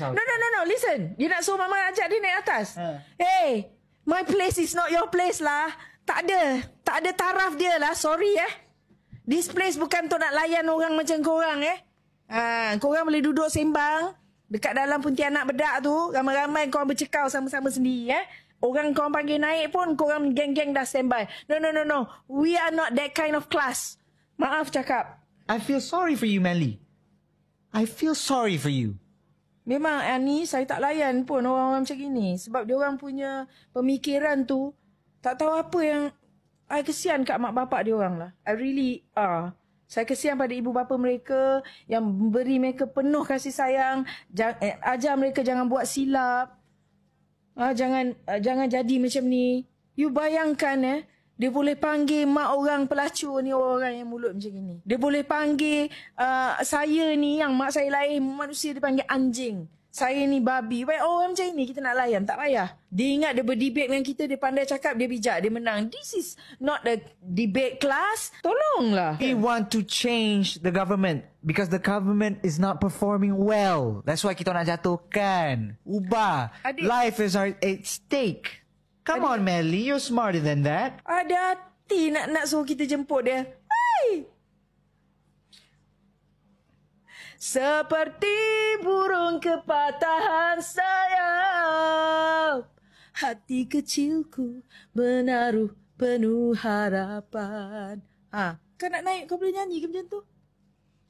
No, no, no, no. Listen. You nak suruh mama ajak dia naik atas? Uh. Hey, my place is not your place lah. Tak ada. Tak ada taraf dia lah. Sorry eh. This place bukan untuk nak layan orang macam korang eh. Ha, korang boleh duduk sembang. Dekat dalam Puntianak Bedak tu. Ramai-ramai korang bercekau sama-sama sendiri eh. Orang korang panggil naik pun korang geng-geng dah standby. No, no, no, no. We are not that kind of class. Maaf cakap. I feel sorry for you, Melly. I feel sorry for you. Memang yang ah, ni saya tak layan pun orang-orang macam gini. Sebab dia orang punya pemikiran tu tak tahu apa yang saya kesian kat mak bapak dia orang lah. I really ah. Uh, saya kesian pada ibu bapa mereka yang beri mereka penuh kasih sayang. Jangan, eh, ajar mereka jangan buat silap. Ah, jangan uh, jangan jadi macam ni. You bayangkan eh. Dia boleh panggil mak orang pelacur ni orang yang mulut macam ni. Dia boleh panggil uh, saya ni yang mak saya lain manusia dia panggil anjing. Saya ni babi. Baik orang macam ni kita nak layan. Tak payah. Dia ingat dia berdebate dengan kita. Dia pandai cakap. Dia bijak. Dia menang. This is not the debate class. Tolonglah. We want to change the government. Because the government is not performing well. That's why kita nak jatuhkan. Ubah. Adik. Life is our, at stake. Come on, Melly. You're smarter than that. Ada hati nak nak suruh kita jemput dia. Hai! Seperti burung kepatahan sayap Hati kecilku menaruh penuh harapan ha. Kau nak naik kau boleh nyanyi ke macam tu?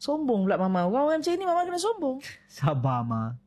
Sombong pula Mama. Orang macam ni Mama kena sombong. Sabar, Mama.